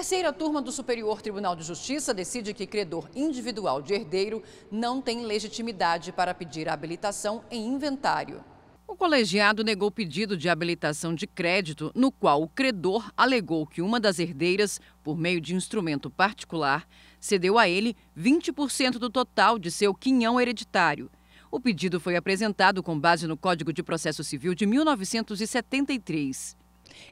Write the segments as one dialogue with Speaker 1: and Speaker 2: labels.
Speaker 1: terceira turma do Superior Tribunal de Justiça decide que credor individual de herdeiro não tem legitimidade para pedir habilitação em inventário. O colegiado negou pedido de habilitação de crédito, no qual o credor alegou que uma das herdeiras, por meio de instrumento particular, cedeu a ele 20% do total de seu quinhão hereditário. O pedido foi apresentado com base no Código de Processo Civil de 1973.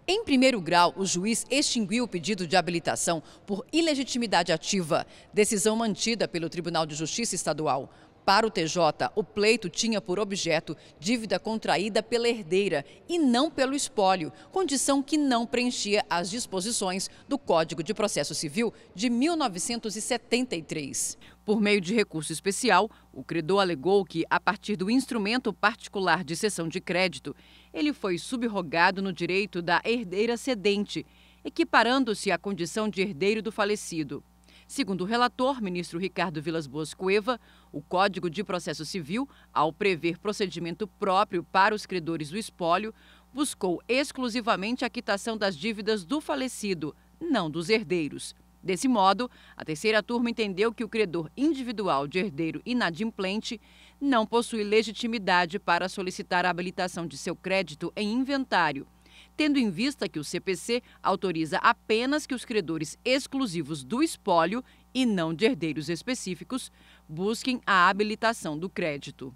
Speaker 1: Em primeiro grau, o juiz extinguiu o pedido de habilitação por ilegitimidade ativa, decisão mantida pelo Tribunal de Justiça Estadual. Para o TJ, o pleito tinha por objeto dívida contraída pela herdeira e não pelo espólio, condição que não preenchia as disposições do Código de Processo Civil de 1973. Por meio de recurso especial, o credor alegou que, a partir do instrumento particular de cessão de crédito, ele foi subrogado no direito da herdeira cedente, equiparando-se à condição de herdeiro do falecido. Segundo o relator, ministro Ricardo Vilas Boas Cueva, o Código de Processo Civil, ao prever procedimento próprio para os credores do espólio, buscou exclusivamente a quitação das dívidas do falecido, não dos herdeiros. Desse modo, a terceira turma entendeu que o credor individual de herdeiro inadimplente não possui legitimidade para solicitar a habilitação de seu crédito em inventário tendo em vista que o CPC autoriza apenas que os credores exclusivos do espólio e não de herdeiros específicos busquem a habilitação do crédito.